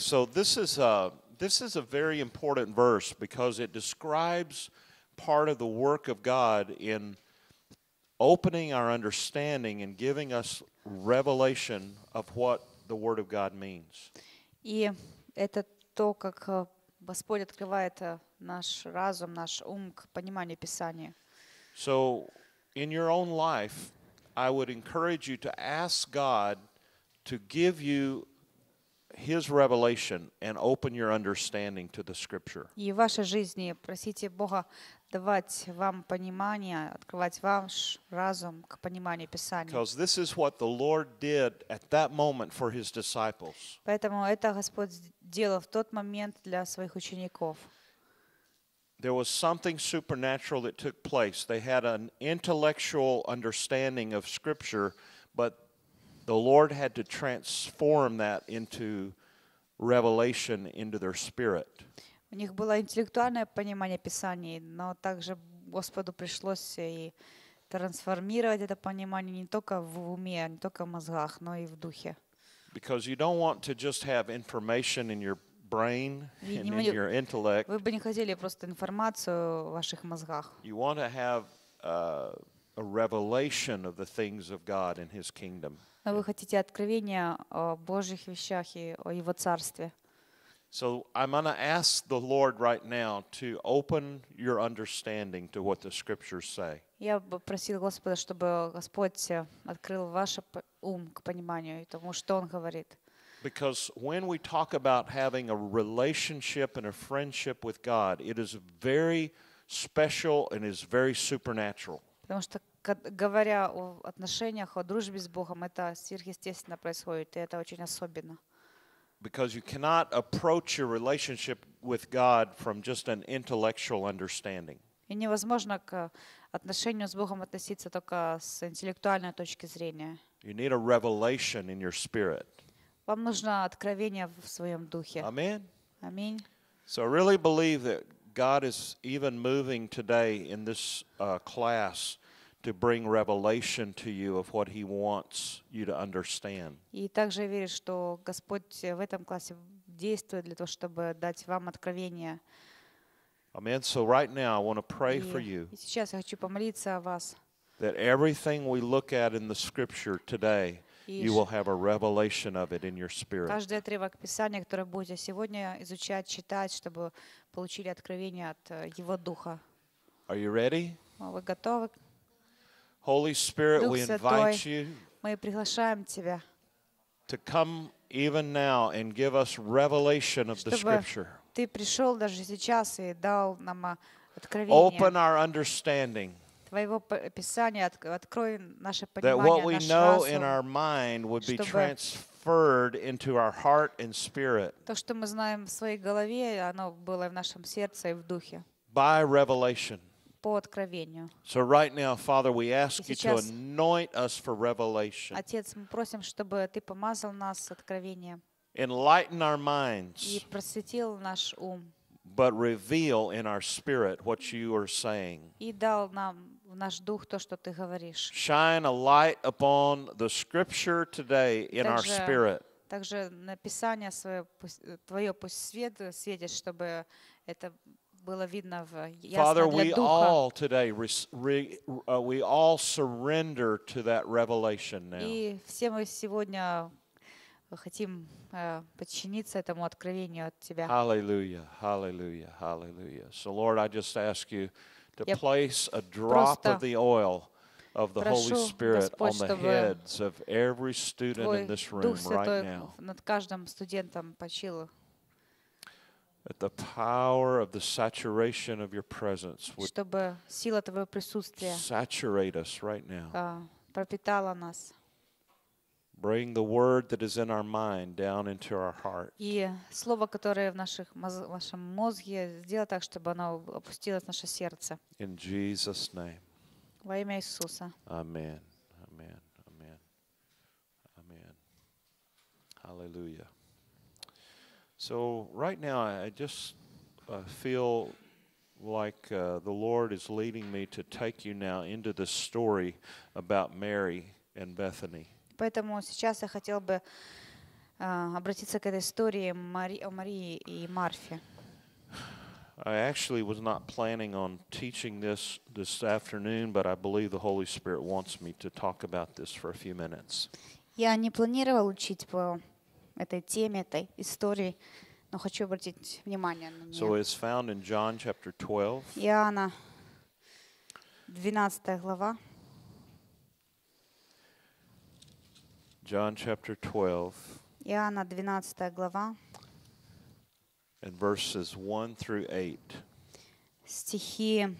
So this is a, this is a very important verse because it describes part of the work of God in opening our understanding and giving us revelation of what the Word of God means. И это то, как э, Господь открывает э, наш разум, наш ум к пониманию Писания. So, in your own life, I would encourage you to ask God to give you his revelation and open your understanding to the Scripture. И в вашей жизни просите Бога давать вам понимание, открывать ваш разум к пониманию Писания. Because this is what the Lord did at that moment for His disciples. Поэтому это Господь делал в тот момент для своих учеников. there was something supernatural that took place. They had an intellectual understanding of Scripture, but the Lord had to transform that into revelation into their spirit. У них было интеллектуальное понимание Писаний, но также Господу пришлось э, и трансформировать это понимание не только в уме, не только в мозгах, но и в духе. Because you don't want to just have information in your brain and in your intellect. Вы бы не хотели просто информацию в ваших мозгах. You want to have uh, a revelation of the things of God in His kingdom. Но вы хотите откровения о Божьих вещах и о Его Царстве. So I'm going to ask the Lord right now to open your understanding to what the scriptures say. Я бы просил Господа, чтобы Господь э, открыл ваш ум к пониманию и тому, что Он говорит. Because when we talk about having a relationship and a friendship with God, it is very special and is very supernatural. Потому что говоря о отношениях, о дружбе с Богом, это сверхъестественно происходит, и это очень особенно. Because you cannot approach your relationship with God from just an intellectual understanding. И невозможно к отношению с Богом относиться только с интеллектуальной точки зрения. You need a revelation in your spirit. Вам нужно откровение в своем духе. Аминь. Аминь. So I really believe that God is even moving today in this uh, class to bring revelation to you of what he wants you to understand. И также верю, что Господь в этом классе действует для того, чтобы дать вам откровение. Amen. So right now I want to pray for you. И сейчас я хочу помолиться о вас. That everything we look at in the scripture today you will have a revelation of it in your spirit. Каждый отрывок Писания, который будете сегодня изучать, читать, чтобы получили откровение от э, Его Духа. Are you ready? Вы готовы? Holy Spirit, we invite you to come even now and give us revelation of the Scripture. Open our understanding that what we know in our mind would be transferred Into our heart and spirit By revelation. по откровению. So right now, Father, we ask you to anoint us for revelation. Отец, мы просим, чтобы ты помазал нас откровением. Enlighten our minds. И просветил наш ум. But reveal in our spirit what you are saying. И дал нам в наш дух то, что ты говоришь. Shine a light upon the scripture today in our spirit. Также написание свое, твое пусть свет светит, чтобы это было видно в Father, we all today re, uh, we all surrender to that revelation now. И все мы сегодня хотим uh, подчиниться этому откровению от тебя. Hallelujah, hallelujah, hallelujah. So Lord, I just ask you to Я place a drop of the oil of the Holy Spirit Господь, on the heads of every student in this room right now. над каждым студентом почил That the power of the saturation of your presence would saturate us right now. Bring the word that is in our mind down into our heart. И слово, которое в наших мозге, сделай так, чтобы оно опустилось в наше сердце. In Jesus' name. Во имя Иисуса. Amen. Amen. Amen. Amen. Hallelujah. So right now, I just uh, feel like uh, the Lord is leading me to take you now into the story about Mary and Bethany. Поэтому сейчас я хотел бы uh, обратиться к этой истории Мари, о Марии и Марфе. I actually was not planning on teaching this this afternoon, but I believe the Holy Spirit wants me to talk about this for a few minutes. Я не планировал учить по этой теме, этой истории, но хочу обратить внимание на нее. So it's found in John chapter 12. Иоанна, 12 глава. John chapter 12. Иоанна, 12 глава. And verses 1 through 8. Стихи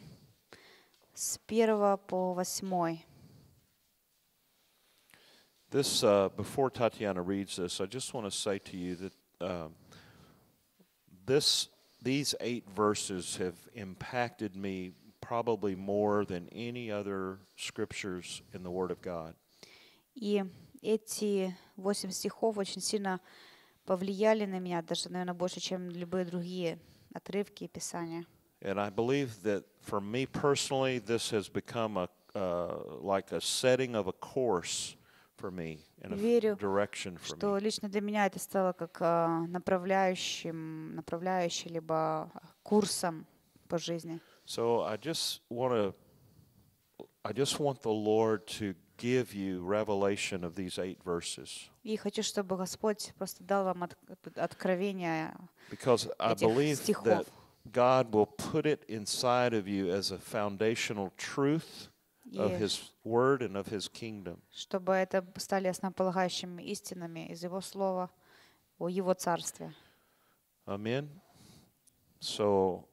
с 1 по 8. This, uh, before Tatiana reads this, I just want to say to you that uh, this, these eight verses have impacted me probably more than any other scriptures in the Word of God. И эти восемь стихов очень сильно повлияли на меня, даже, наверное, больше, чем любые другие отрывки Писания. And I believe that for me personally, this has become a, uh, like a setting of a course Верю, что лично для меня это стало как направляющим, направляющим либо курсом по жизни. So I just want to, I just want the Lord to give you revelation of these eight verses. И хочу, чтобы Господь просто дал вам откровение Because I believe стихов. that God will put it inside of you as a foundational truth of His Word and of His Kingdom. Чтобы это стали основополагающими истинами из Его Слова о Его Царстве. Amen. So,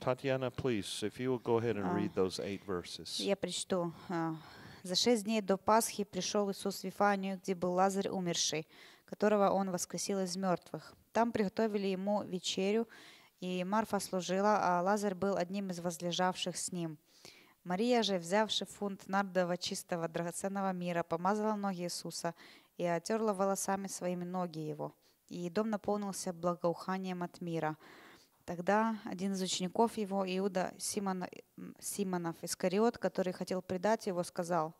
Tatiana, please, if you will go ahead and а, read those eight verses. Я прочту. А, За шесть дней до Пасхи пришел Иисус в Вифанию, где был Лазарь умерший, которого он воскресил из мертвых. Там приготовили ему вечерю, и Марфа служила, а Лазарь был одним из возлежавших с ним. Мария же, взявши фунт нардова чистого драгоценного мира, помазала ноги Иисуса и отерла волосами своими ноги его. И дом наполнился благоуханием от мира. Тогда один из учеников его, Иуда Симон, Симонов Искариот, который хотел предать его, сказал,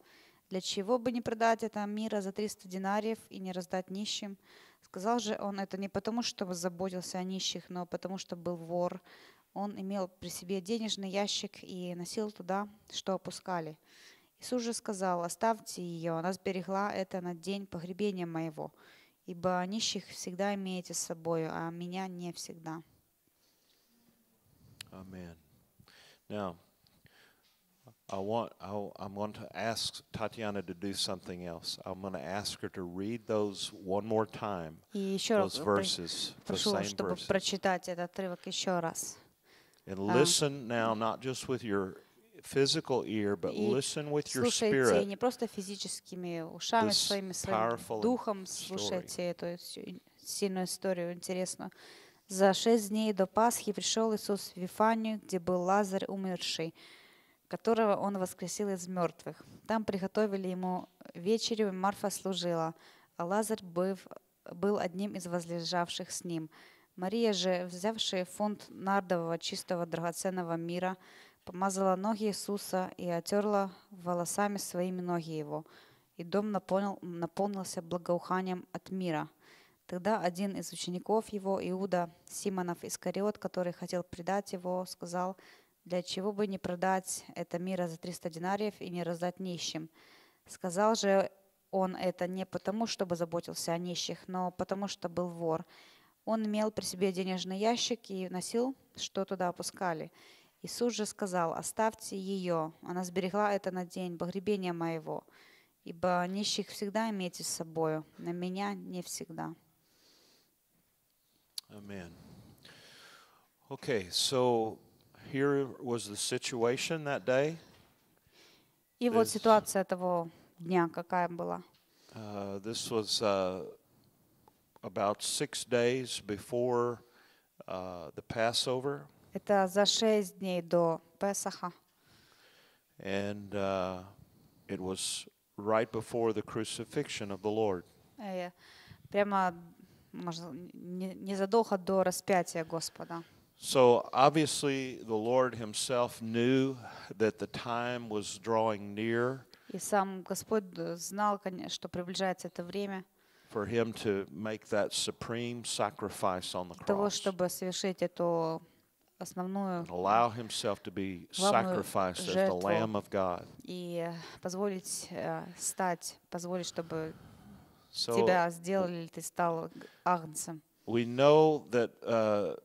«Для чего бы не продать это мира за 300 динариев и не раздать нищим?» Сказал же он это не потому, что заботился о нищих, но потому, что был вор, он имел при себе денежный ящик и носил туда, что опускали. Иисус же сказал, оставьте ее, она сберегла это на день погребения моего, ибо нищих всегда имеете с собой, а меня не всегда. Amen. Now, I want, I, am going to ask Tatiana to do something else. I'm going to ask her to read those one more time, those verses, прошу, the same чтобы verses. прочитать этот отрывок еще раз. And а. listen now, not just with your physical ear, but listen with your spirit. не просто физическими ушами своими, своим духом слушайте эту сильную историю, интересную. За шесть дней до Пасхи пришел Иисус в Вифанию, где был Лазарь умерший, которого он воскресил из мертвых. Там приготовили ему вечерю, Марфа служила, а Лазарь был, был одним из возлежавших с ним. Мария же, взявши фунт нардового чистого драгоценного мира, помазала ноги Иисуса и отерла волосами своими ноги его, и дом наполнил, наполнился благоуханием от мира. Тогда один из учеников его, Иуда Симонов Искариот, который хотел предать его, сказал, «Для чего бы не продать это мира за 300 динариев и не раздать нищим?» Сказал же он это не потому, чтобы заботился о нищих, но потому, что был вор – он имел при себе денежный ящик и носил, что туда опускали. Иисус же сказал, оставьте ее, она сберегла это на день погребения моего, ибо нищих всегда имейте с собою, на меня не всегда. Amen. Okay, so here was the situation that day. И вот ситуация того дня какая была. Uh, this was uh, about six days before uh, the Passover. Это за шесть дней до Песаха. And uh, it was right before the crucifixion of the Lord. Э, прямо, можно, незадолго до распятия Господа. So obviously the Lord himself knew that the time was drawing near. И сам Господь э, знал, конечно, что приближается это время. for him to make that supreme sacrifice on the cross. Того, чтобы совершить эту основную allow himself to be sacrificed as the Lamb of God. И позволить стать, позволить, чтобы тебя сделали, ты стал агнцем. We know that uh,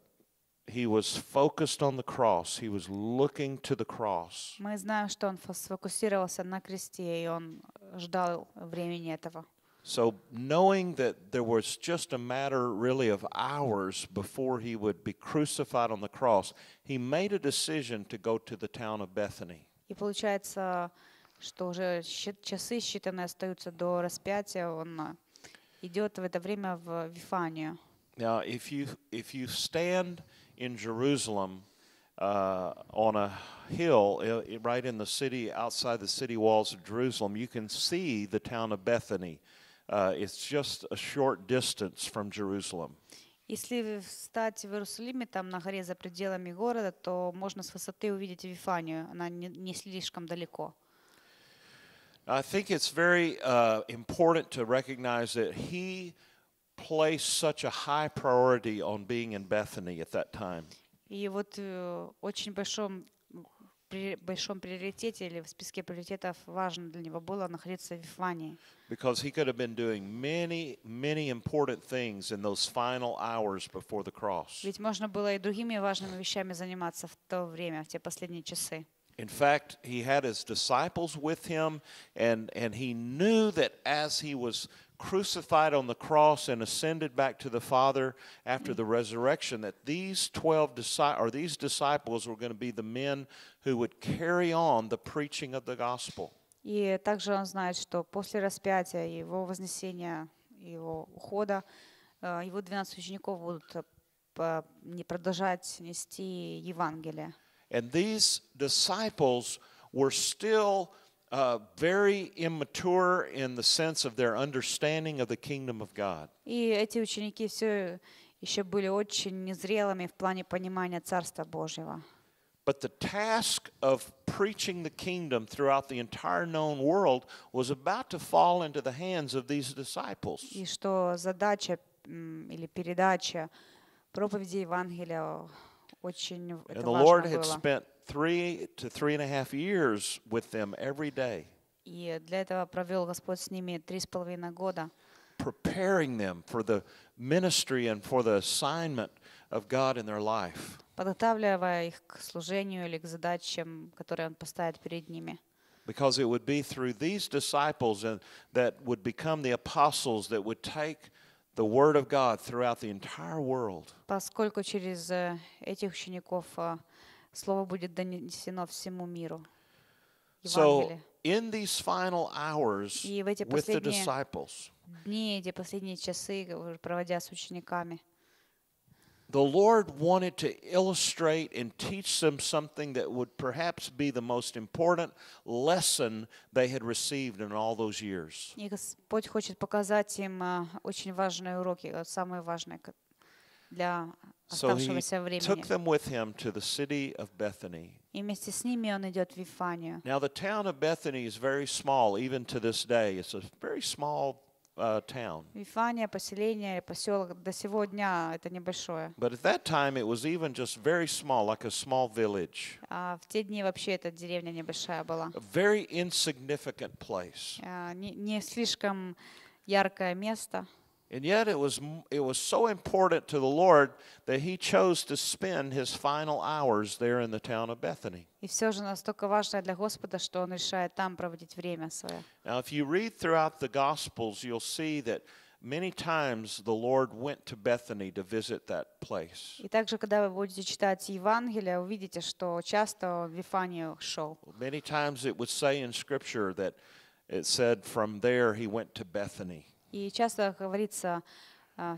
he was focused on the cross. He was looking to the cross. Мы знаем, что он сфокусировался на кресте, и он ждал времени этого. So, knowing that there was just a matter really of hours before he would be crucified on the cross, he made a decision to go to the town of Bethany. И получается, что уже часы считанные остаются до распятия, он идет в это время в Вифанию. Now, if you if you stand in Jerusalem uh, on a hill right in the city outside the city walls of Jerusalem, you can see the town of Bethany. Uh, it's just a short distance from Jerusalem. Если встать в Иерусалиме, там на горе за пределами города, то можно с высоты увидеть Вифанию. Она не, не слишком далеко. I think it's very uh, important to recognize that he placed such a high priority on being in Bethany at that time. И вот э, очень большом при большом приоритете или в списке приоритетов важно для него было находиться в Вифании. Because he could have been doing many, many important things in those final hours before the cross. Ведь можно было и другими важными вещами заниматься в то время, в те последние часы. In fact, he had his disciples with him, and, and he knew that as he was crucified on the cross and ascended back to the Father after the resurrection, that these 12 disciples, or these disciples were going to be the men who would carry on the preaching of the gospel. И также он знает, что после распятия, его вознесения, его ухода, э, его 12 учеников будут э, не продолжать нести Евангелие. And these disciples were still uh, very immature in the sense of their understanding of the kingdom of God. И эти ученики все еще были очень незрелыми в плане понимания Царства Божьего. But the task of preaching the kingdom throughout the entire known world was about to fall into the hands of these disciples. И что задача или передача проповеди Евангелия очень And the Lord had spent three to three and a half years with them every day. И для этого провел Господь с ними три с половиной года. Preparing them for the ministry and for the assignment of God in their life. Подготавливая их к служению или к задачам, которые Он поставит перед ними. Because it would be through these disciples and that would become the apostles that would take the word of God throughout the entire world. Поскольку через э, этих учеников э, Слово будет донесено всему миру. So in these final hours with the disciples, дни, эти последние часы, проводя с учениками, the Lord wanted to illustrate and teach them something that would perhaps be the most important lesson they had received in all those years. И Господь хочет показать им очень важные уроки, самые важные, для оставшегося so времени. Took them with him to the city of Bethany. И вместе с ними он идет в Вифанию. Now the town of Bethany is very small, even to this day. It's a very small uh, town. Вифания поселение поселок до сегодня дня это небольшое. But at that time it was even just very small, like a small village. А в те дни вообще эта деревня небольшая была. A very insignificant place. не слишком яркое место. And yet it was, it was so important to the Lord that he chose to spend his final hours there in the town of Bethany. Now if you read throughout the Gospels, you'll see that many times the Lord went to Bethany to visit that place. Many times it would say in Scripture that it said from there he went to Bethany. И часто говорится, э,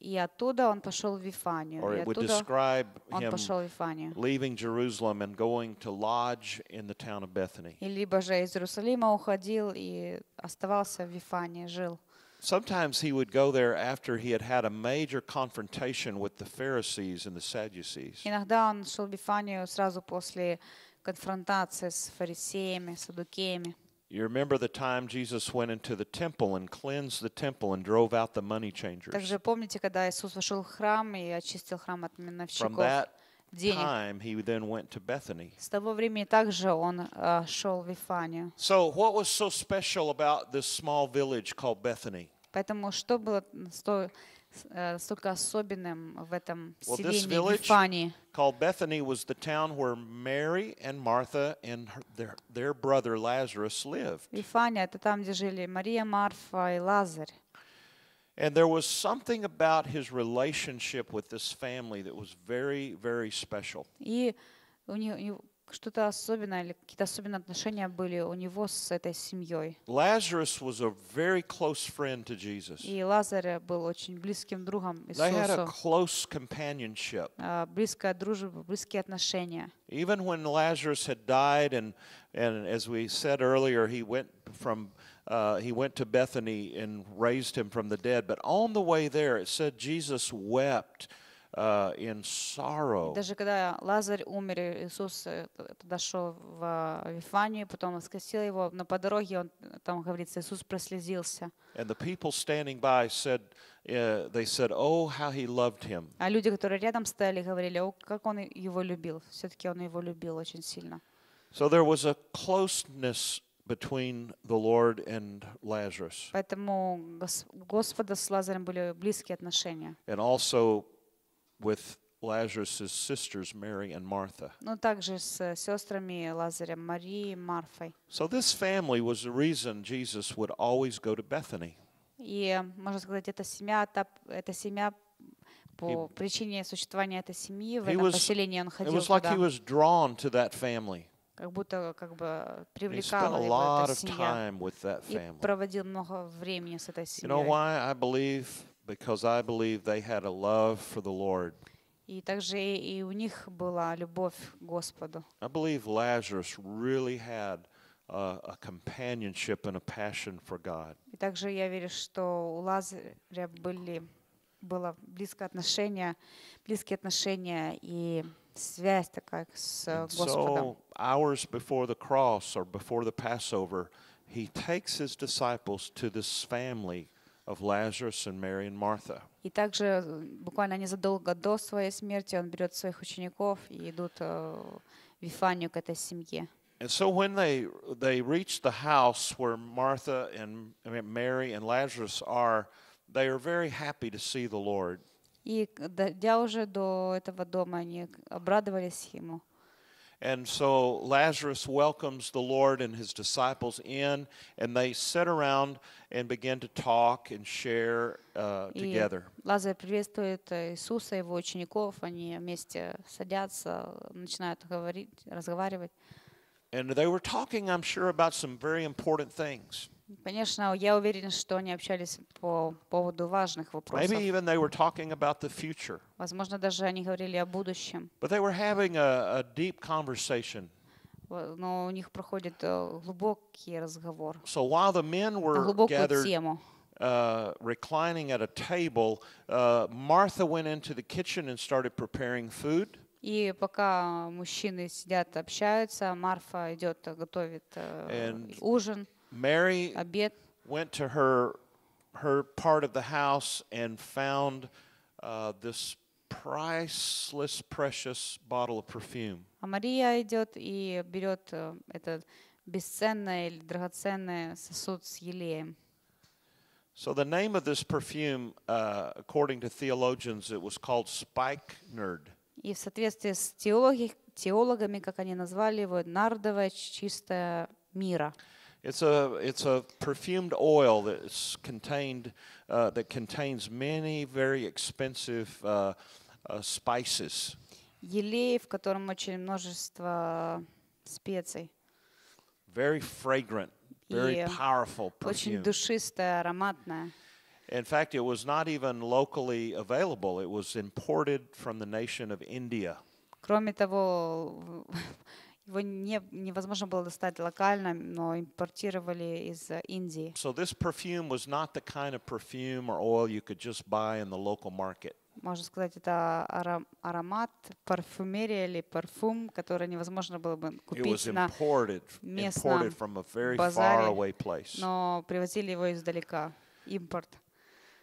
и оттуда он пошел в Вифанию. Or it would он пошел в Вифанию. Leaving Jerusalem and going to lodge in the town of Bethany. И либо же из Иерусалима уходил и оставался в Вифании, жил. Sometimes he would go there after he had had a major confrontation with the Pharisees and the Sadducees. Иногда он шел в Вифанию сразу после конфронтации с фарисеями, садукеями. You remember the time Jesus went into the temple and cleansed the temple and drove out the money changers. Также помните, когда Иисус вошел храм и очистил храм от From that Time, he then went to Bethany. С того времени также он шел в So what was so special about this small village called Bethany? Поэтому что было столь Э, столько особенным в этом селении Called Bethany was the town where Mary and Martha and her, their, their brother Lazarus lived. это там, Мария, Марфа и Лазарь. And there was something about his relationship with this family that was very, very special что-то особенное или какие-то особенные отношения были у него с этой семьей. Lazarus was a very close friend to Jesus. И Лазарь был очень близким другом They had a close companionship. Близкая дружба, близкие отношения. Even when Lazarus had died and and as we said earlier, he went from uh, he went to Bethany and raised him from the dead. But on the way there, it said Jesus wept. Э, in sorrow. Даже когда Лазарь умер, Иисус тогда э, в э, Вифанию, потом воскресил его, но по дороге он, там говорит Иисус прослезился. And the people standing by said, uh, they said, oh, how he loved him. А люди, которые рядом стояли, говорили, о, как он его любил. Все-таки он его любил очень сильно. So there was a closeness between the Lord and Lazarus. Поэтому Господа с Лазарем были близкие отношения. And also with Lazarus's sisters Mary and Martha. Ну также с сестрами Лазаря Марии и Марфой. So this family was the reason Jesus would always go to Bethany. И можно сказать, эта семья, эта семья по причине существования этой семьи в этом поселении он ходил туда. Как будто как бы привлекала его эта семья. И проводил много времени с этой семьей because I believe they had a love for the Lord. И также и у них была любовь Господу. I believe Lazarus really had a, a companionship and a passion for God. И также я верю, что у Лазаря были было близкое отношение, близкие отношения и связь такая с and Господом. So hours before the cross or before the Passover, he takes his disciples to this family of Lazarus and Mary and Martha. И также буквально незадолго до своей смерти он берет своих учеников и идут в Вифанию к этой семье. And so when they they reach the house where Martha and Mary and Lazarus are, they are very happy to see the Lord. И дойдя уже до этого дома, они обрадовались ему. And so Lazarus welcomes the Lord and his disciples in, and they sit around and begin to talk and share uh, together. Лазарь приветствует э, Иисуса и его учеников. Они вместе садятся, начинают говорить, разговаривать. And they were talking, I'm sure, about some very important things. Конечно, я уверен, что они общались по поводу важных вопросов. Maybe even they were talking about the future. Возможно, даже они говорили о будущем. But they were having a, a deep conversation. Но у них проходит глубокий разговор. So while the men were gathered, тему. Uh, reclining at a table, uh, Martha went into the kitchen and started preparing food. И пока мужчины сидят, общаются, Марфа идет, готовит ужин. Mary обед. went to her her part of the house and found uh, this priceless, precious bottle of perfume. А Мария идет и берет э, этот бесценный или драгоценный сосуд с елеем. So the name of this perfume, uh, according to theologians, it was called spikenard. И в соответствии с теологи, теологами, как они назвали его, нардовая чистая мира. It's a it's a perfumed oil that's contained uh, that contains many very expensive uh, uh, spices. Елей, в котором очень множество э, специй. Very fragrant, very powerful perfume. Очень душистая, ароматная. In fact, it was not even locally available. It was imported from the nation of India. Кроме того, Его не, невозможно было достать локально, но импортировали из э, Индии. So this perfume was not the kind of perfume or oil you could just buy in the local market. Можно сказать, это аромат, парфюмерия или парфюм, который невозможно было бы купить на местном базаре, но привозили его издалека, импорт.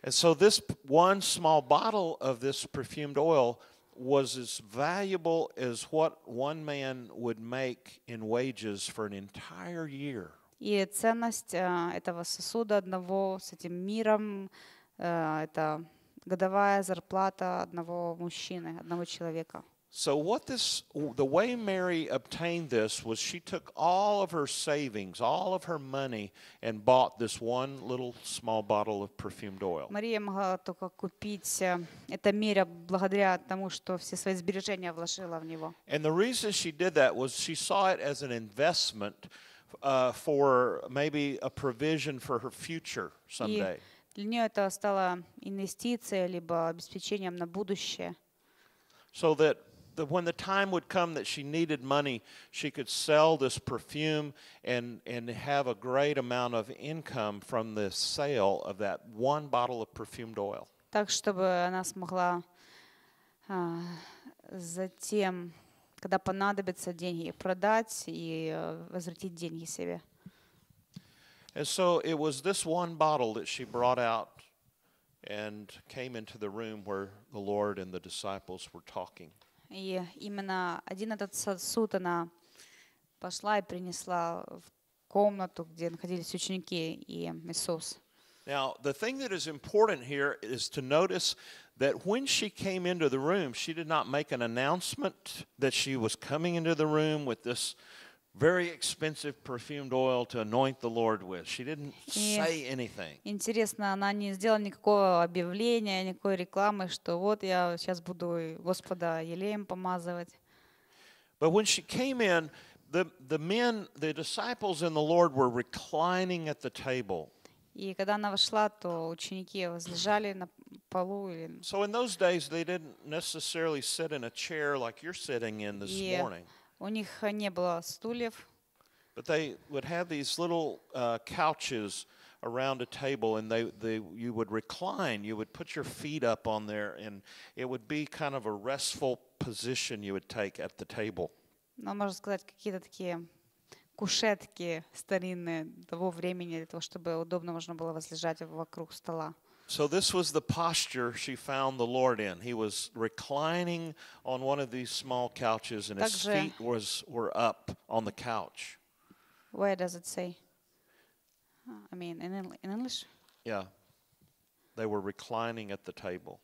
And so this one small bottle of this perfumed oil – was as valuable as what one man would make in wages for an entire year. И ценность э, этого сосуда одного с этим миром э, это годовая зарплата одного мужчины, одного человека. So what this the way Mary obtained this was she took all of her savings, all of her money and bought this one little small bottle of perfumed oil. Мария могла только купить э, это мира благодаря тому, что все свои сбережения вложила в него. And the reason she did that was she saw it as an investment uh, for maybe a provision for her future someday. Для нее это стало инвестицией либо обеспечением на будущее. So that that when the time would come that she needed money, she could sell this perfume and, and have a great amount of income from the sale of that one bottle of perfumed oil. Так, чтобы она смогла а, затем, когда понадобятся деньги, продать и э, возвратить деньги себе. And so it was this one bottle that she brought out and came into the room where the Lord and the disciples were talking. И именно один этот сосуд она пошла и принесла в комнату, где находились ученики и Иисус. Now, the thing that is important here is to notice that when she came into the room, she did not make an announcement that she was coming into the room with this very expensive perfumed oil to anoint the Lord with. She didn't say anything. Интересно, она не сделала никакого объявления, никакой рекламы, что вот я сейчас буду Господа елеем помазывать. But when she came in, the, the men, the disciples and the Lord were reclining at the table. И когда она вошла, то ученики возлежали на полу. So in those days they didn't necessarily sit in a chair like you're sitting in this morning. У них не было стульев. But they would have these little uh, couches around a table, and they, they you would recline. You would put your feet up on there, and it would be kind of a restful position you would take at the table. Ну можно сказать какие-то такие кушетки старинные того времени для того, чтобы удобно можно было возлежать вокруг стола. So, this was the posture she found the Lord in. He was reclining on one of these small couches, and his feet was, were up on the couch. Where does it say? I mean, in, in English? Yeah. They were reclining at the table.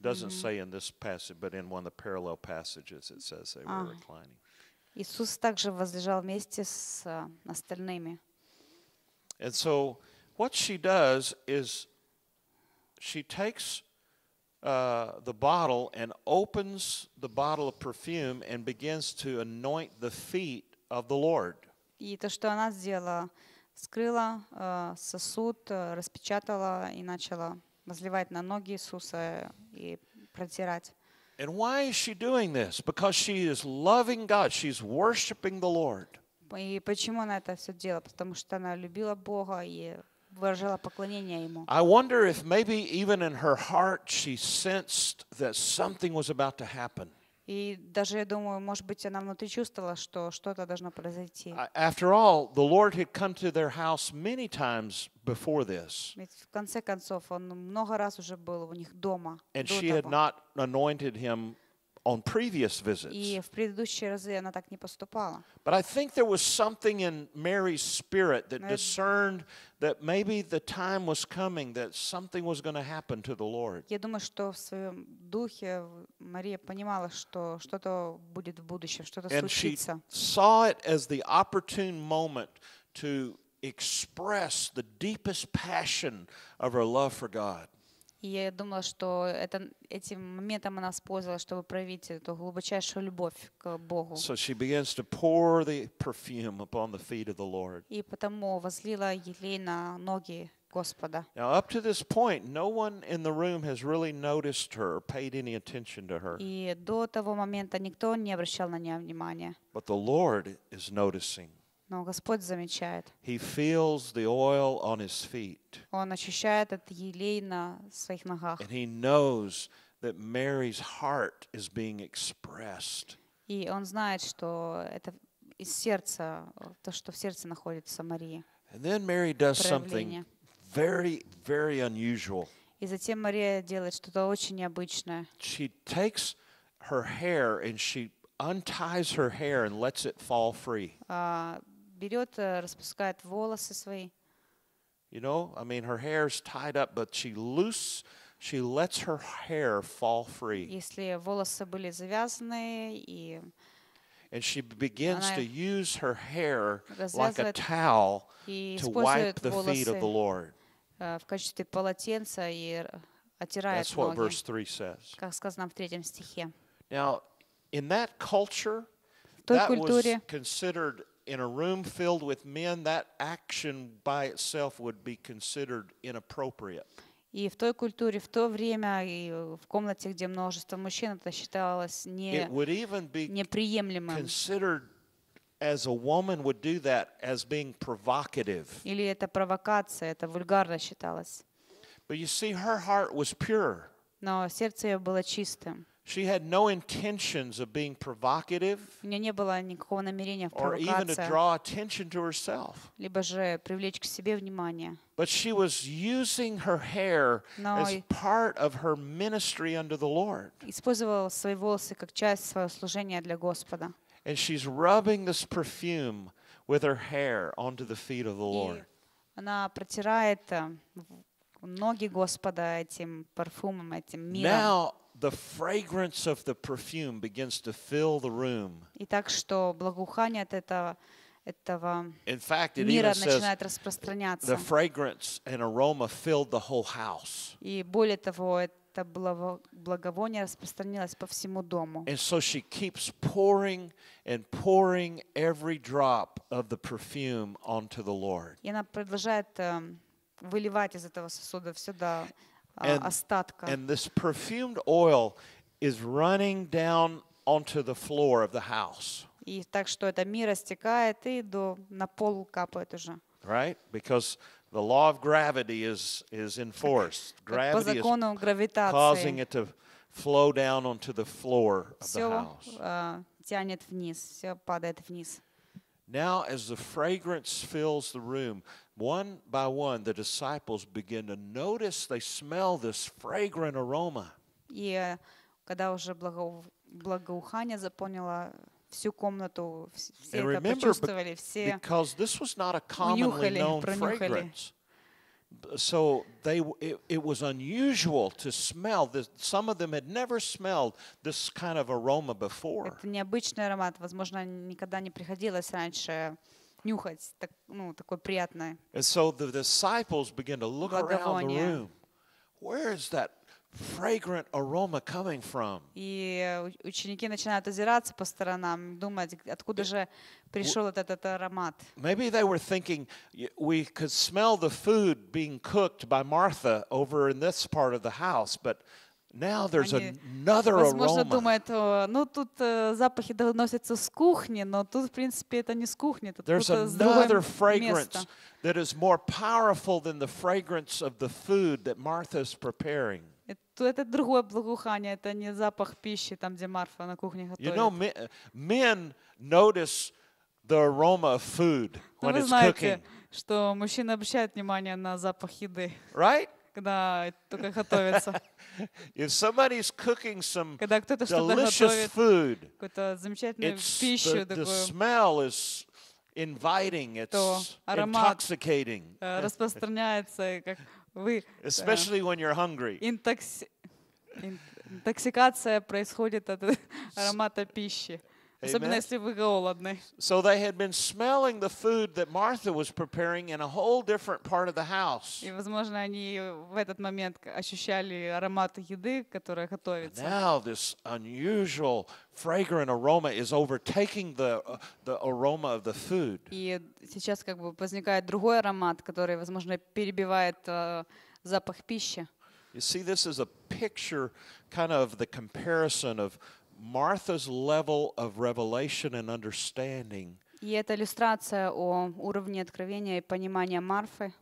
Doesn't mm-hmm. say in this passage, but in one of the parallel passages it says they were Ah. reclining. Иисус также возлежал вместе с э, остальными. And so what she does is she takes uh, the bottle and opens the bottle of perfume and begins to anoint the feet of the Lord. И то, что она сделала, скрыла э, сосуд, э, распечатала и начала возливать на ноги Иисуса и протирать. And why is she doing this? Because she is loving God. She's worshiping the Lord. И почему она это все делала? Потому что она любила Бога и выражала поклонение ему. I wonder if maybe even in her heart she sensed that something was about to happen. И даже я думаю, может быть, она внутри чувствовала, что что-то должно произойти. After all, the Lord had come to their house many times before this. Ведь в конце концов, он много раз уже был у них дома. And she had not anointed him on previous visits. But I think there was something in Mary's spirit that discerned that maybe the time was coming that something was going to happen to the Lord. And she saw it as the opportune moment to express the deepest passion of her love for God. И я думала, что это, этим моментом она использовала, чтобы проявить эту глубочайшую любовь к Богу. So she begins to pour the perfume upon the feet of the Lord. И потому возлила елей на ноги Господа. Now, up to this point, no one in the room has really noticed her, paid any attention to her. И до того момента никто не обращал на нее внимания. But the Lord is noticing. Но Господь замечает. He feels the oil on his feet. Он ощущает этот елей на своих ногах. And he knows that Mary's heart is being expressed. И он знает, что это из сердца, то, что в сердце находится Марии. And then Mary does something very, very unusual. И затем Мария делает что-то очень необычное. She takes her hair and she unties her hair and lets it fall free. берет, распускает волосы свои. You know, I mean, her hair's tied up, but she loose, she lets her hair fall free. Если волосы были завязаны и and she begins to use her hair like a towel to wipe the feet of the Lord. в качестве полотенца и отирает That's what verse 3 says. Как сказано в третьем стихе. Now, in that culture, that was considered in a room filled with men, that action by itself would be considered inappropriate. It would even be Considered as a woman would do that as being provocative. Или это провокация, это вульгарно считалось. But you see, her heart was pure. Но сердце ее было чистым. She had no intentions of being provocative or even to draw attention to herself. But she was using her hair as part of her ministry under the Lord. And she's rubbing this perfume with her hair onto the feet of the Lord. Э, ноги Господа этим этим миром. Now the fragrance of the perfume begins to fill the room. И так что благоухание от этого этого In fact, it мира even начинает распространяться. The fragrance and aroma filled the whole house. И более того, это благовоние распространилось по всему дому. And so she keeps pouring and pouring every drop of the perfume onto the Lord. И она продолжает выливать из этого сосуда все до uh, and, остатка. And this perfumed oil is running down onto the floor of the house. И так что эта мира стекает и до на пол капает уже. Right? Because the law of gravity is is enforced. Gravity is causing it to flow down onto the floor of the house. тянет вниз, все падает вниз. Now, as the fragrance fills the room, one by one, the disciples begin to notice they smell this fragrant aroma. И э, когда уже благоухание заполнило всю комнату, все это почувствовали, все because this was not a commonly known fragrance, so they it, it, was unusual to smell this some of them had never smelled this kind of aroma before Это необычный аромат возможно никогда не приходилось раньше нюхать, так, ну, такое приятное. And so the disciples begin to look around the room. Where is that fragrant aroma coming from? И ученики начинают озираться по сторонам, думать, откуда же пришел этот, этот аромат. Maybe they were thinking we could smell the food being cooked by Martha over in this part of the house, but now there's Они, another возможно, aroma. думают, ну тут э, запахи доносятся с кухни, но тут, в принципе, это не с кухни, это There's с another fragrance места. that is more powerful than the fragrance of the food that Martha's preparing. Это, это другое благоухание, это не запах пищи, там, где Марфа на кухне готовит. You know, men, men notice the aroma of food when it's cooking. что мужчины обращают внимание на запах еды. Right? когда только готовится. If somebody's cooking some когда кто-то что-то готовит, food, какую-то замечательную пищу, the, такую, the smell is inviting, it's intoxicating. Э, распространяется, как вы... Э, Especially when you're hungry. Интоксикация происходит от аромата пищи. Особенно если вы голодны. So they had been smelling the food that Martha was preparing in a whole different part of the house. И возможно они в этот момент ощущали аромат еды, которая готовится. Now this unusual fragrant aroma is overtaking the uh, the aroma of the food. И сейчас как бы возникает другой аромат, который возможно перебивает uh, запах пищи. You see, this is a picture, kind of the comparison of Martha's level of revelation and understanding. И это иллюстрация о уровне откровения и понимания Марфы.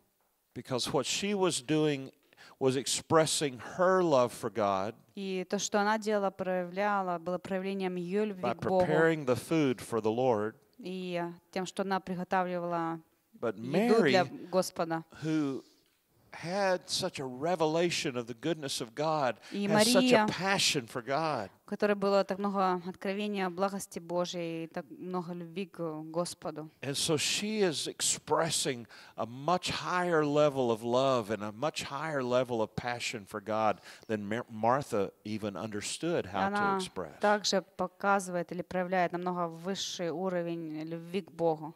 Because what she was doing was expressing her love for God. И то, что она делала, проявляла, было проявлением ее любви к Богу. By preparing the food for the Lord. И тем, что она приготавливала еду для Господа. But Mary, Who had such a revelation of the goodness of God, и such a passion for God. у которой было так много откровения благости Божьей и так много любви к Господу. And so she is expressing a much higher level of love and a much higher level of passion for God than Martha even understood how to Она express. также показывает или проявляет намного высший уровень любви к Богу.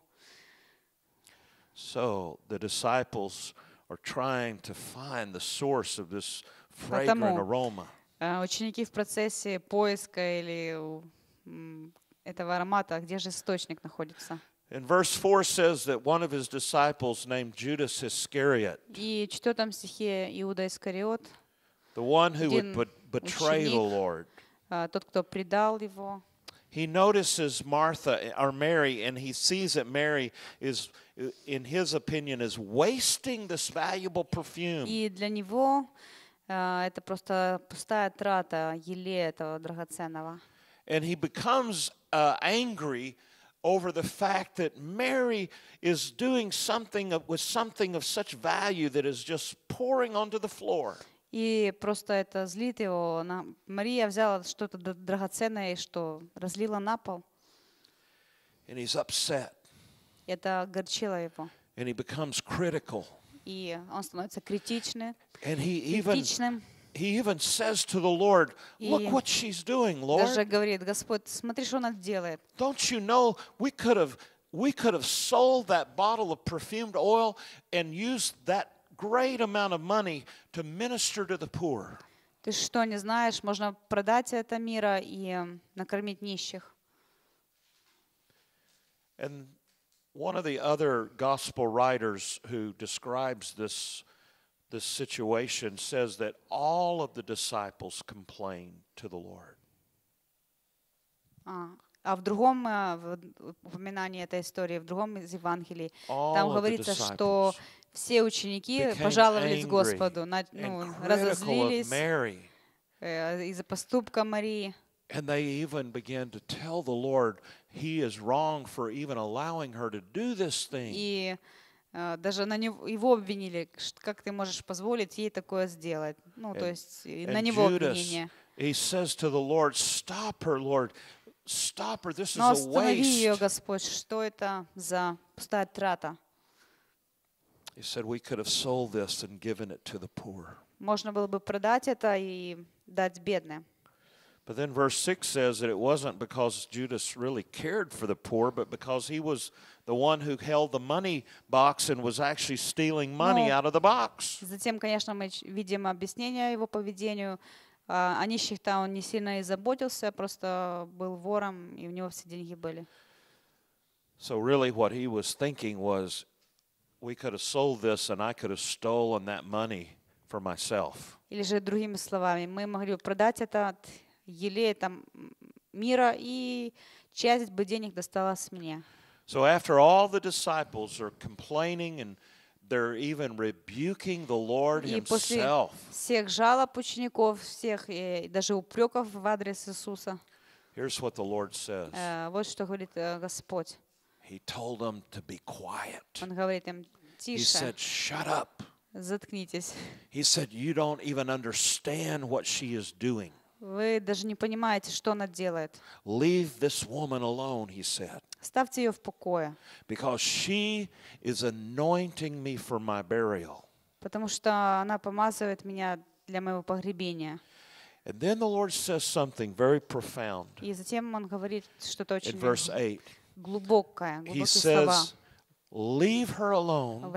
So the disciples are trying to find the source of this fragrant aroma. Э, ученики в процессе поиска или этого аромата, где же источник находится? And verse 4 says that one of his disciples named Judas Iscariot, the one who would betray the Lord, э, тот, кто he notices Martha eh, or Mary, and he sees that Mary is, eh, in his opinion, is wasting this valuable perfume. И для него uh, это просто пустая трата еле этого драгоценного. And he becomes uh, angry over the fact that Mary is doing something with something of such value that is just pouring onto the floor. И просто это злит его. Она, Мария взяла что-то драгоценное, что разлила на пол. And he's upset. Это огорчило его. And he becomes critical. И он становится критичным. And he even, He even says to the Lord, Look what she's doing, Lord. Даже говорит, Господь, смотри, что она делает. Don't you know we could have we could have sold that bottle of perfumed oil and used that great amount of money to minister to the poor. Ты что, не знаешь, можно продать это мира и э, накормить нищих. And one of the other gospel writers who describes this this situation says that all of the disciples complained to the Lord. а в другом э, в упоминании этой истории, в другом из Евангелий, all там говорится, что disciples все ученики пожаловались Господу, ну, разозлились э, из-за поступка Марии. And they even began to tell the Lord, He is wrong for even allowing her to do this thing. И э, даже на него, его обвинили, как ты можешь позволить ей такое сделать. Ну, то есть на него обвинение. He says to the Lord, "Stop her, Lord. Stop her. This is a waste." Но останови ее, Господь. Что это за пустая трата? He said we could have sold this and given it to the poor. Можно было бы продать это и дать бедным. But then verse 6 says that it wasn't because Judas really cared for the poor, but because he was the one who held the money box and was actually stealing money out of the box. Затем, конечно, мы видим объяснение его поведению. О нищих он не сильно и заботился, просто был вором, и у него все деньги были. So really what he was thinking was, we could have sold this and I could have stolen that money for myself. Или же другими словами, мы могли бы продать этот еле там мира и часть бы денег досталась мне. So after all the disciples are complaining and they're even rebuking the Lord и himself. всех жалоб учеников, всех даже упреков в адрес Иисуса. Here's what the Lord says. Э, вот что говорит э, Господь. He told them to be quiet. Он говорит им, тише. He said, shut up. Заткнитесь. He said, you don't even understand what she is doing. Вы даже не понимаете, что она делает. Leave this woman alone, he said. Ставьте ее в покое. Because she is anointing me for my burial. Потому что она помазывает меня для моего погребения. And then the Lord says something very profound. И затем он говорит что-то очень. In verse 8 he says, Leave her alone.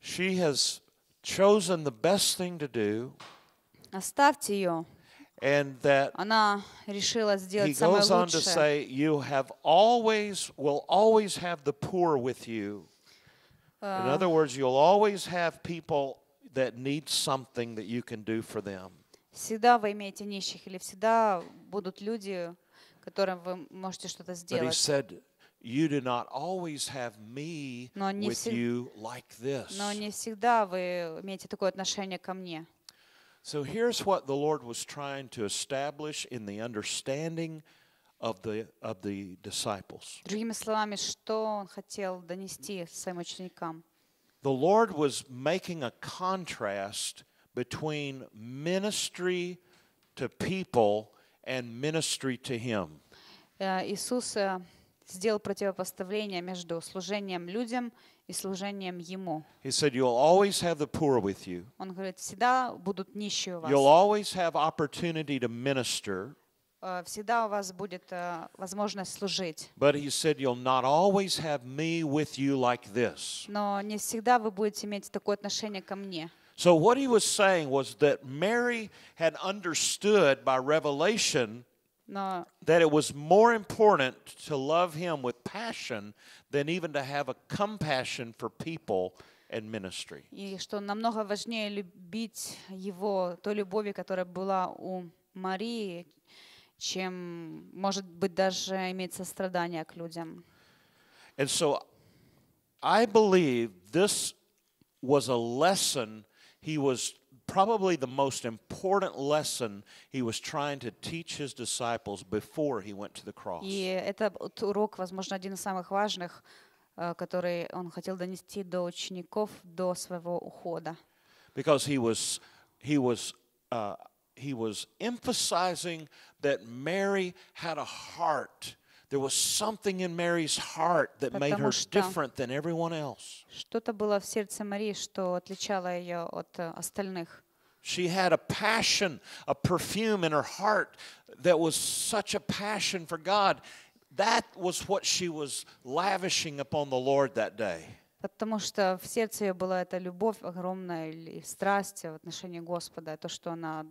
She has chosen the best thing to do. Оставьте ее. And that Она решила сделать he самое goes on to say, you have always, will always have the poor with you. In э, other words, you'll always have people that need something that you can do for them. Всегда вы имеете нищих или всегда будут люди, которым вы можете что-то сделать. Said, you do not always have me with you like this. Но не всегда вы имеете такое отношение ко мне. So here's what the Lord was trying to establish in the understanding of the, of the disciples. Другими словами, что он хотел донести своим ученикам? The Lord was making a contrast between ministry to people and ministry to him. Э, Иисус э, сделал противопоставление между служением людям и служением Ему. He said, You'll always have the poor with you. Он говорит, всегда будут нищие у вас. You'll always have opportunity to minister. Э, всегда у вас будет возможность служить. But he said, You'll not always have me with you like this. Но не всегда вы будете иметь такое отношение ко мне. So, what he was saying was that Mary had understood by revelation no. that it was more important to love him with passion than even to have a compassion for people and ministry. И что намного важнее любить его той любовью, которая была у Марии, чем, может быть, даже иметь сострадание к людям. And so I believe this was a lesson he was probably the most important lesson he was trying to teach his disciples before he went to the cross. И это урок, возможно, один из самых важных, э, который он хотел донести до учеников до своего ухода. Because he was he was uh, he was emphasizing that Mary had a heart there was something in Mary's heart that made her different than everyone else. Что-то было в сердце Марии, что отличало ее от э, остальных. She had a passion, a perfume in her heart that was such a passion for God. That was what she was lavishing upon the Lord that day. Потому что в сердце ее была эта любовь огромная и страсть в отношении Господа, то, что она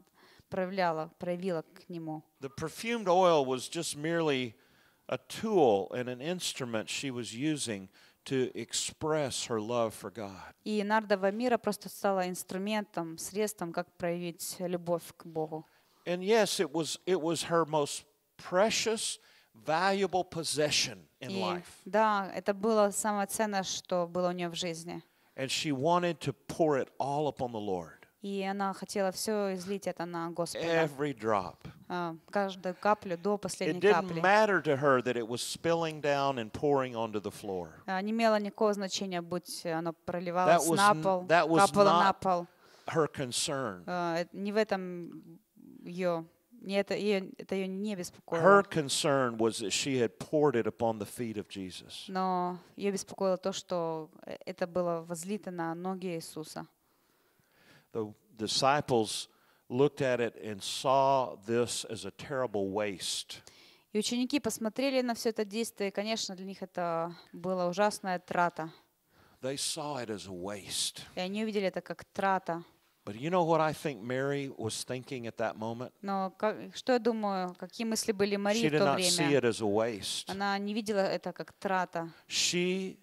проявляла, проявила к Нему. The perfumed oil was just merely a tool and an instrument she was using to express her love for God. И нардова мира просто стала инструментом, средством, как проявить любовь к Богу. And yes, it was it was her most precious, valuable possession in life. Да, это было самое ценное, что было у нее в жизни. And she wanted to pour it all upon the Lord. И она хотела все излить это на Господа. Every drop. Uh, каждую каплю до последней капли. А, не имело никакого значения, будь оно проливалось на пол, that капало на пол. Her concern. Uh, не в этом ее не это ее, это ее не беспокоило. Her concern was that she had poured it upon the feet of Jesus. Но ее беспокоило то, что э, это было возлито на ноги Иисуса. the disciples looked at it and saw this as a terrible waste. И ученики посмотрели на все это действие, и, конечно, для них это была ужасная трата. They saw it as a waste. И они увидели это как трата. But you know what I think Mary was thinking at that moment? Но как, что я думаю, какие мысли были Марии She в то время? See it as a waste. Она не видела это как трата. She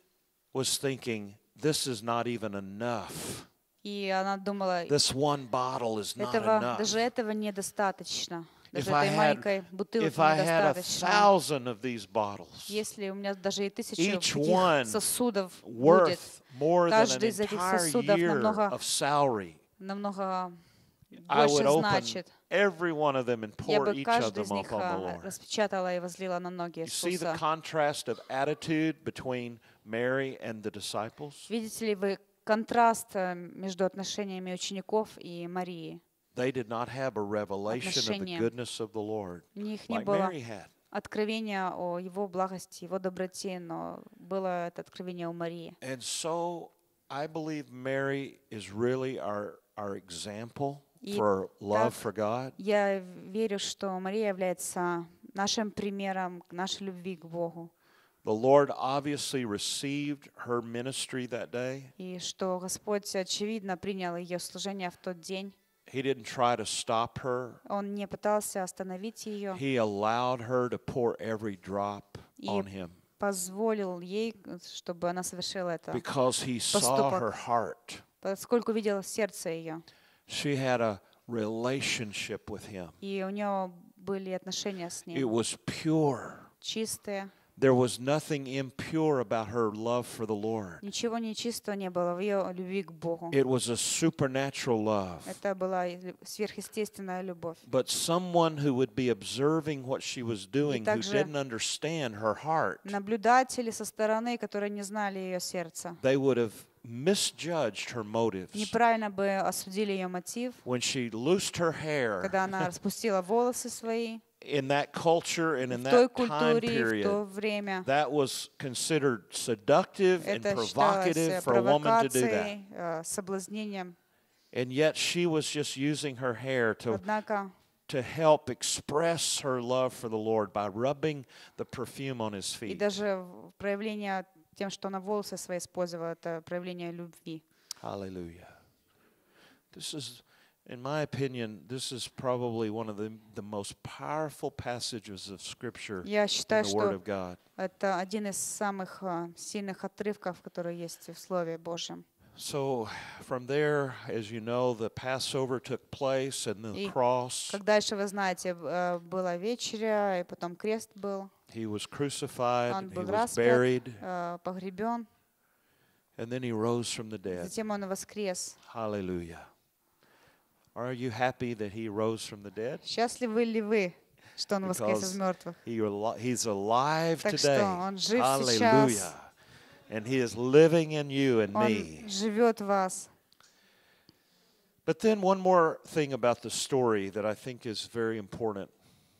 was thinking, this is not even enough. This one bottle is not enough. If I, had, if I a thousand of these bottles, each one worth more than an entire year of salary, I would open every one of them and pour each of them on the э, Lord. You see the contrast of attitude between Mary and the disciples? контраст между отношениями учеников и Марии. They у них не like было откровения о Его благости, Его доброте, но было это откровение у Марии. And so I believe Mary is really our, our example for love for God. Я верю, что Мария является нашим примером нашей любви к Богу. The Lord obviously received her ministry that day. И что Господь очевидно принял ее служение в тот день. He didn't try to stop her. Он не пытался остановить ее. He allowed her to pour every drop и on him. позволил ей, чтобы она совершила это. Because he saw her heart. Поскольку видел сердце ее. She had a relationship with him. И у нее были отношения с ним. It was pure. Чистые. There was nothing impure about her love for the Lord. Ничего нечистого не было в ее любви к Богу. It was a supernatural love. Это была сверхъестественная любовь. But someone who would be observing what she was doing, who didn't understand her heart, наблюдатели со стороны, которые не знали ее сердца, they would have misjudged her motives. Неправильно бы осудили ее мотив. When she loosed her hair, когда она распустила волосы свои in that culture and in that time period, that was considered seductive and provocative for a woman to do that. Uh, and yet she was just using her hair to to help express her love for the Lord by rubbing the perfume on his feet. тем, что она волосы свои использовала, это проявление любви. Hallelujah. This is in my opinion, this is probably one of the, the most powerful passages of Scripture считаю, in the Word of God. самых э, сильных отрывков, So from there, as you know, the Passover took place and the и cross. дальше знаете, э, вечеря, He was crucified, and был he was buried. Э, погребен. And then he rose from the dead. Hallelujah. Are you happy that he rose from the dead? Счастливы ли вы, что он воскрес из мертвых? He's alive today. Hallelujah. And he is living in you and он me. живет вас. But then one more thing about the story that I think is very important.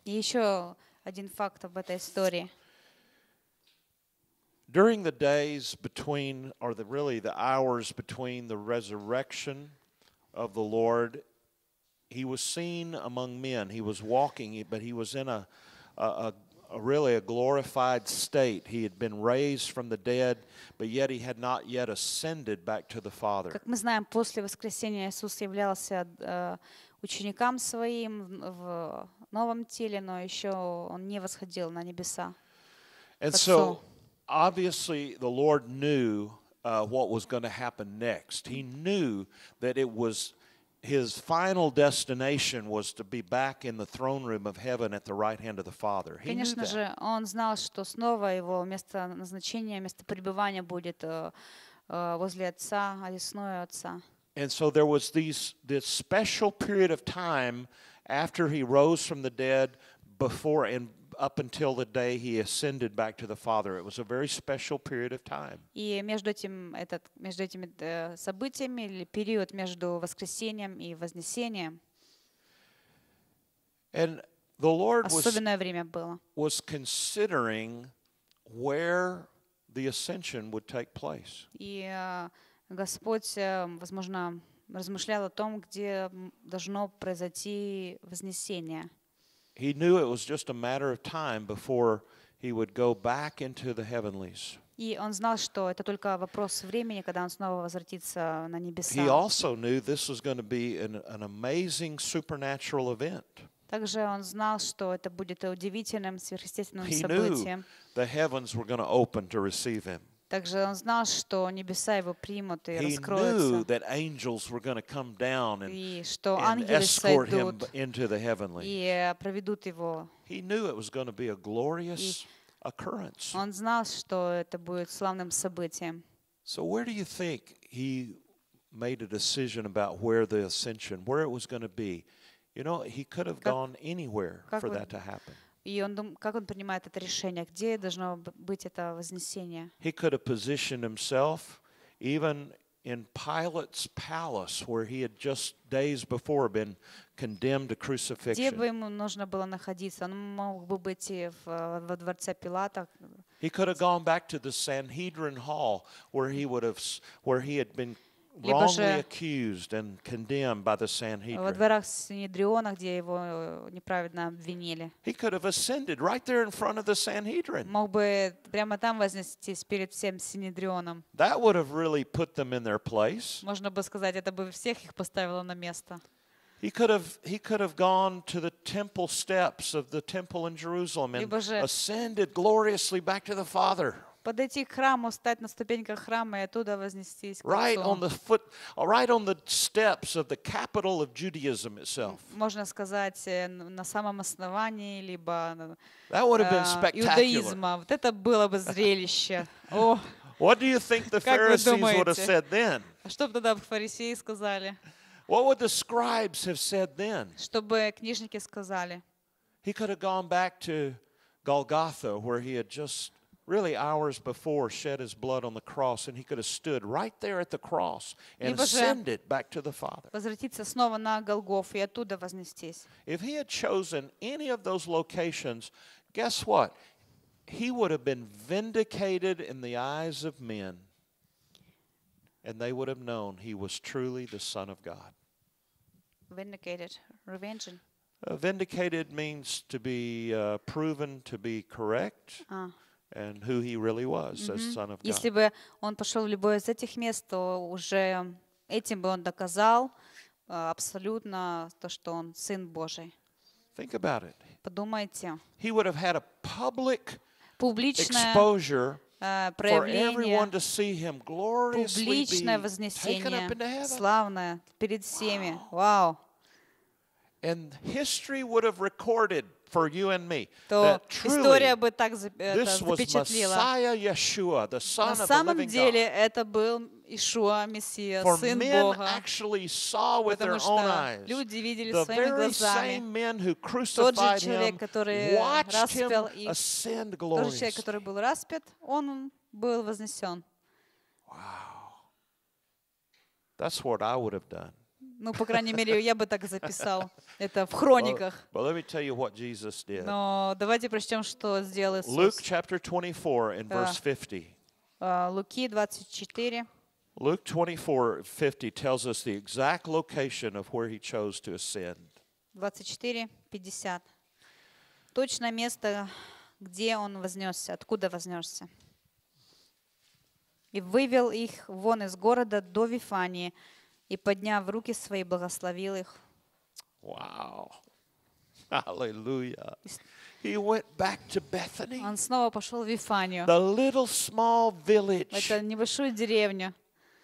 еще один факт об этой истории. During the days between, or the, really the hours between the resurrection of the Lord he was seen among men. He was walking, but he was in a, a, a, a, really a glorified state. He had been raised from the dead, but yet he had not yet ascended back to the Father. Как мы знаем, после воскресения Иисус являлся э, ученикам своим в новом теле, но еще он не восходил на небеса. And so, obviously, the Lord knew uh, what was going to happen next. He knew that it was his final destination was to be back in the throne room of heaven at the right hand of the Father. He Конечно же, он знал, что снова его место назначения, место пребывания будет э, э, возле Отца, одесную Отца. And so there was these, this special period of time after he rose from the dead before and up until the day he ascended back to the Father. It was a very special period of time. И между этим этот между этими событиями или период между воскресением и вознесением. And the Lord was, was considering where the ascension would take place. И Господь, возможно, размышлял о том, где должно произойти вознесение he knew it was just a matter of time before he would go back into the heavenlies. И он знал, что это только вопрос времени, когда он снова возвратится на небеса. He also knew this was going to be an, an amazing supernatural event. Также он знал, что это будет удивительным сверхъестественным событием. He knew the heavens were going to open to receive him. Также он знал, что небеса его примут и раскроются. И что ангелы сойдут и э, проведут его. И он знал, что это будет славным событием. So where do you think he made a decision about where the ascension, where it was going to be? You know, he could have gone anywhere for that to happen. И он дум, как он принимает это решение? Где должно быть это вознесение? He could have positioned himself even in Pilate's palace, where he had just days before been condemned to crucifixion. Где бы ему нужно было находиться? Он мог бы быть в, во дворце Пилата. He could have gone back to the Sanhedrin hall, where he would have, where he had been либо же во дворах Синедриона, где его неправедно обвинили. Мог бы прямо там вознестись перед всем Синедрионом. Можно бы сказать, это бы всех их поставило на место. He could have he could have gone to the temple steps of the temple in Jerusalem and ascended gloriously back to the Father. подойти к храму, стать на ступеньках храма и оттуда вознестись. Right on the foot, right on the steps of the capital of Judaism itself. Можно сказать на самом основании либо иудаизма. Вот это было бы зрелище. What do you think the Pharisees would have said then? Что бы тогда фарисеи сказали? What would the scribes have said then? Чтобы книжники сказали. He could have gone back to Golgotha, where he had just really hours before shed his blood on the cross, and he could have stood right there at the cross and send it back to the Father. Возвратиться снова на и оттуда вознестись. If he had chosen any of those locations, guess what? He would have been vindicated in the eyes of men, and they would have known he was truly the Son of God. Vindicated, revenge. Uh, vindicated means to be uh, proven to be correct. Ah. and who he really was as Son of God. Если бы он пошел в любое из этих мест, то уже этим бы он доказал э, абсолютно то, что он Сын Божий. Think about it. Подумайте. He would have had a public exposure э, for everyone to see him taken проявление, публичное вознесение, славное перед всеми. Вау! Wow. And history would have recorded for you and me, то история бы так э, запечатлела. На самом деле это был Ишуа, Мессия, For Сын Бога. Потому что люди видели своими глазами тот же человек, который распял их, тот же человек, который был распят, он был вознесен. Wow. That's what I would have done. Ну, по крайней мере, я бы так записал. Это в хрониках. But, but let me tell you what Jesus did. Но давайте прочтем, что сделал Иисус. Luke chapter 24 and verse 50. А, Луки 24. Luke 24, 50 tells us the exact location of where he chose to ascend. 24, Точное место, где он вознесся, откуда вознесся. И вывел их вон из города до Вифании, и, подняв руки свои, благословил их. Wow. Hallelujah. He went back to Bethany. Он снова пошел в Вифанию. The little small village. Это небольшую деревню.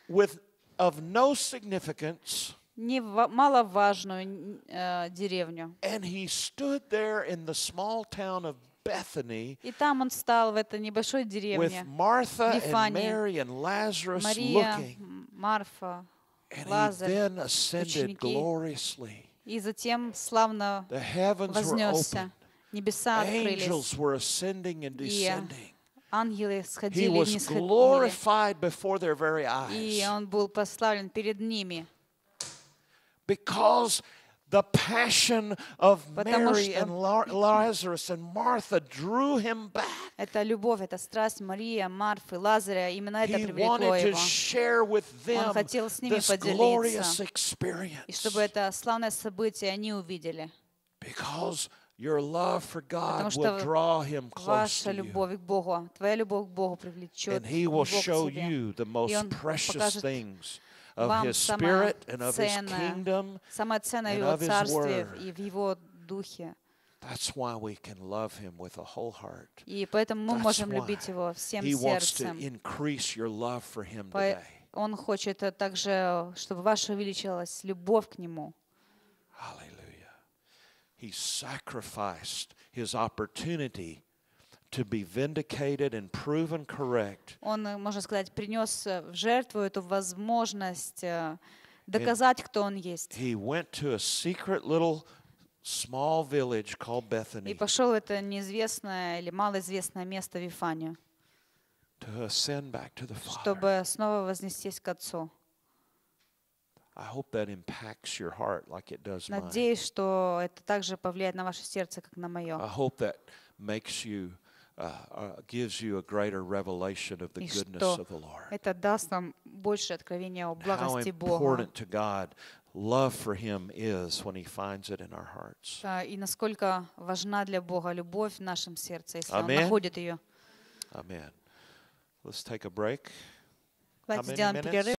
With of no significance. Не маловажную деревню. And he stood there in the small town of Bethany, и там он стал в этой небольшой деревне. With Martha Вифании. and Mary and Lazarus Мария, looking. Марфа, And Лазарь ученики. И затем славно вознесся. Небеса открылись. И ангелы сходили и нисходили. И он был прославлен перед ними. Because the passion of Mary and Lazarus and Martha drew him back. Это любовь, это страсть Марии, Марфы, Лазаря. Именно это привлекло его. Он хотел с ними поделиться. И чтобы это славное событие они увидели. Because Your love for God will draw him close to you. Богу, твоя любовь к Богу привлечет and he will show you the most precious things Вам сама цена, сама цена в Его Царстве и в Его Духе. That's why we can love him with a whole heart. И поэтому мы можем любить его всем сердцем. Он хочет также, чтобы ваша увеличилась любовь к нему. Аллилуйя. He sacrificed his opportunity to be vindicated and proven correct. Он, э, можно сказать, принес э, в жертву эту возможность э, доказать, кто он есть. He went to a secret little small village called Bethany. И пошел в это неизвестное или малоизвестное место Вифанию. To ascend back to the Father. Чтобы снова вознестись к Отцу. I hope that impacts your heart like it does Надеюсь, что это также повлияет на ваше сердце, как на мое. I hope that makes you Uh, uh, gives you a greater revelation of the goodness of the Lord. Это How important to God love for Him is when He finds it in our hearts. И насколько важна для Бога любовь в нашем сердце, если Он находит ее. Amen. Let's take a break. Давайте сделаем перерыв.